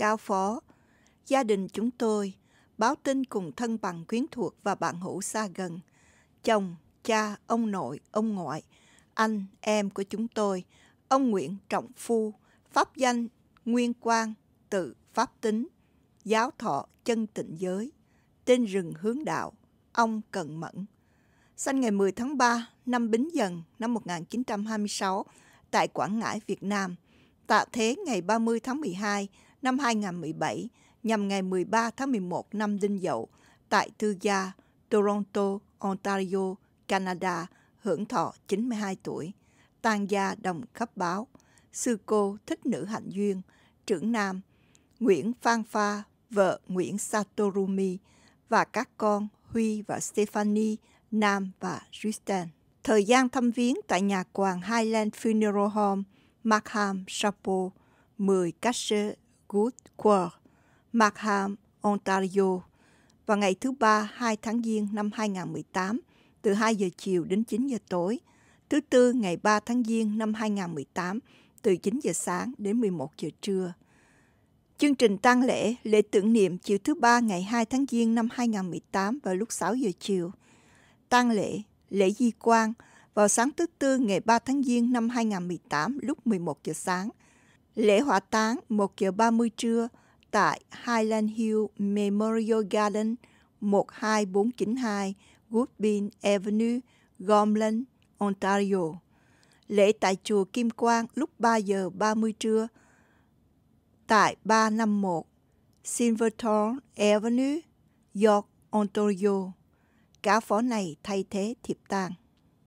Cao Phó. Gia đình chúng tôi báo tin cùng thân bằng quyến thuộc và bạn hữu xa gần. Chồng, cha, ông nội, ông ngoại, anh, em của chúng tôi, ông Nguyễn Trọng Phu, pháp danh Nguyên Quang, tự Pháp Tính, giáo thọ chân tịnh giới, tên rừng hướng đạo, ông Cần Mẫn. sinh ngày 10 tháng 3 năm Bính Dần năm 1926 tại Quảng Ngãi, Việt Nam, tạ thế ngày 30 tháng 12 năm 2017 nhằm ngày 13 tháng 11 năm Đinh Dậu tại Thư gia Toronto, Ontario, Canada, hưởng thọ 92 tuổi, tang gia đồng khắp báo, sư cô thích nữ hạnh duyên, trưởng nam, Nguyễn Phan Pha, vợ Nguyễn Satorumi và các con Huy và Stephanie, Nam và Tristan. Thời gian thăm viếng tại nhà quàng Highland Funeral Home, Markham, Chapeau, 10 Casher Good Quark, Markham, Ontario vào ngày thứ Ba 2 tháng Giêng năm 2018 từ 2 giờ chiều đến 9 giờ tối, thứ Tư ngày 3 tháng Giêng năm 2018 từ 9 giờ sáng đến 11 giờ trưa. Chương trình tang lễ, lễ tưởng niệm chiều thứ Ba ngày 2 tháng Giêng năm 2018 vào lúc 6 giờ chiều. Tang lễ, lễ di quan vào sáng thứ Tư ngày 3 tháng Giêng năm 2018 lúc 11 giờ sáng – Lễ hỏa táng 1 giờ 30 trưa tại Highland Hill Memorial Garden 12492 Woodbine Avenue, Gormley, Ontario. Lễ tại chùa Kim Quang lúc 3 giờ 30 trưa tại 351 Silverton Avenue, York, Ontario. Cá phó này thay thế thiệp tang.